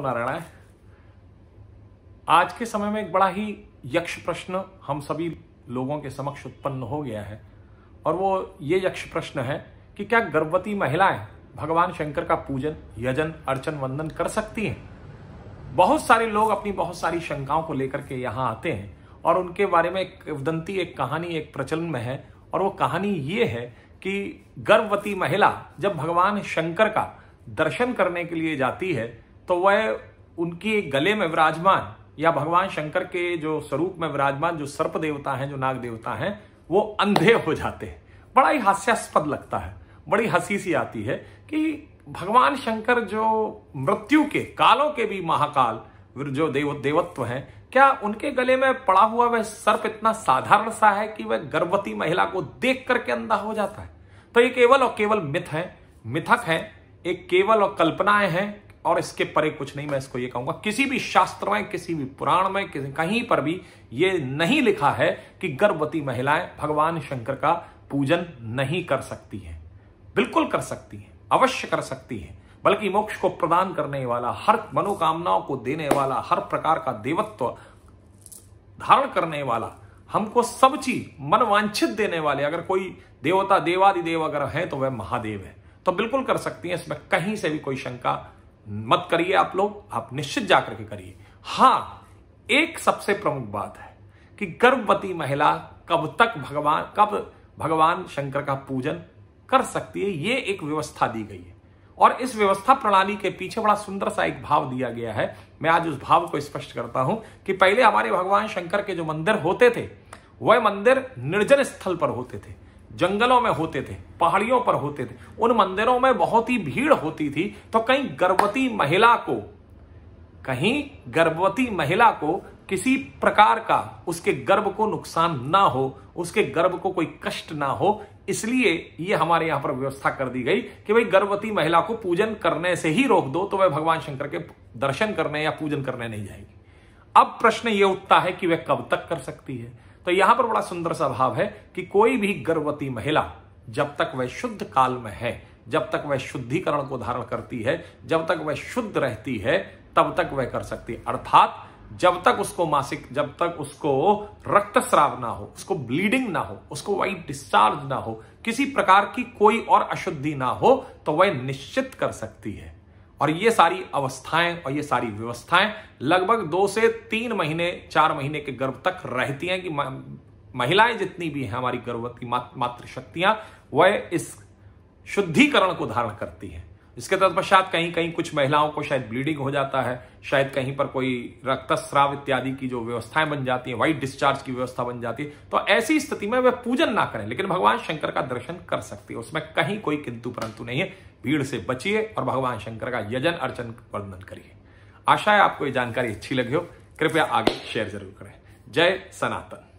नारायण आज के समय में एक बड़ा ही यक्ष प्रश्न हम सभी लोगों के समक्ष उत्पन्न हो गया है और वो ये यक्ष प्रश्न है कि क्या गर्भवती महिलाएं भगवान शंकर का पूजन यजन अर्चन वंदन कर सकती हैं बहुत सारे लोग अपनी बहुत सारी शंकाओं को लेकर के यहाँ आते हैं और उनके बारे में एक दंती एक कहानी एक प्रचलन में है और वो कहानी ये है कि गर्भवती महिला जब भगवान शंकर का दर्शन करने के लिए जाती है तो वह उनके गले में विराजमान या भगवान शंकर के जो स्वरूप में विराजमान जो सर्प देवता हैं जो नाग देवता हैं वो अंधे हो जाते हैं बड़ा ही हास्यास्पद लगता है बड़ी हंसी सी आती है कि भगवान शंकर जो मृत्यु के कालों के भी महाकाल जो देव देवत्व हैं क्या उनके गले में पड़ा हुआ वह सर्प इतना साधारण सा है कि वह गर्भवती महिला को देख करके अंधा हो जाता है तो ये केवल और केवल मिथ है मिथक है एक केवल और कल्पनाएं हैं और इसके परे कुछ नहीं मैं इसको ये कहूंगा किसी भी शास्त्र में किसी भी पुराण में किसी कहीं पर भी ये नहीं लिखा है कि गर्भवती महिलाएं भगवान शंकर का पूजन नहीं कर सकती हैं बिल्कुल कर सकती हैं अवश्य कर सकती हैं बल्कि मोक्ष को प्रदान करने वाला हर मनोकामनाओं को देने वाला हर प्रकार का देवत्व धारण करने वाला हमको सब चीज मनवांछित देने वाले अगर कोई देवता देवादि देव अगर है तो वह महादेव है तो बिल्कुल कर सकती है इसमें कहीं से भी कोई शंका मत करिए आप लोग आप निश्चित जाकर के करिए हाँ एक सबसे प्रमुख बात है कि गर्भवती महिला कब तक भगवान कब भगवान शंकर का पूजन कर सकती है ये एक व्यवस्था दी गई है और इस व्यवस्था प्रणाली के पीछे बड़ा सुंदर सा एक भाव दिया गया है मैं आज उस भाव को स्पष्ट करता हूं कि पहले हमारे भगवान शंकर के जो मंदिर होते थे वह मंदिर निर्जन स्थल पर होते थे जंगलों में होते थे पहाड़ियों पर होते थे उन मंदिरों में बहुत ही भीड़ होती थी तो कहीं गर्भवती महिला को कहीं गर्भवती महिला को किसी प्रकार का उसके गर्भ को नुकसान ना हो उसके गर्भ को कोई कष्ट ना हो इसलिए ये हमारे यहां पर व्यवस्था कर दी गई कि भाई गर्भवती महिला को पूजन करने से ही रोक दो तो वह भगवान शंकर के दर्शन करने या पूजन करने नहीं जाएगी अब प्रश्न यह उठता है कि वह कब तक कर सकती है तो यहां पर बड़ा सुंदर सा भाव है कि कोई भी गर्भवती महिला जब तक वह शुद्ध काल में है जब तक वह शुद्धिकरण को धारण करती है जब तक वह शुद्ध रहती है तब तक वह कर सकती है अर्थात जब तक उसको मासिक जब तक उसको रक्तस्राव ना हो उसको ब्लीडिंग ना हो उसको वाइट डिस्चार्ज ना हो किसी प्रकार की कोई और अशुद्धि ना हो तो वह निश्चित कर सकती है और ये सारी अवस्थाएं और ये सारी व्यवस्थाएं लगभग दो से तीन महीने चार महीने के गर्भ तक रहती हैं कि महिलाएं जितनी भी हैं हमारी गर्भवती मातृशक्तियां वह इस शुद्धिकरण को धारण करती हैं इसके तत्पश्चात कहीं कहीं कुछ महिलाओं को शायद ब्लीडिंग हो जाता है शायद कहीं पर कोई रक्तस्राव इत्यादि की जो व्यवस्थाएं बन जाती हैं वाइट डिस्चार्ज की व्यवस्था बन जाती है तो ऐसी स्थिति में वह पूजन ना करें लेकिन भगवान शंकर का दर्शन कर सकती है उसमें कहीं कोई किंतु परंतु नहीं है भीड़ से बचिए और भगवान शंकर का यजन अर्चन वर्णन करिए आशा है आपको ये जानकारी अच्छी लगी हो कृपया आगे शेयर जरूर करें जय सनातन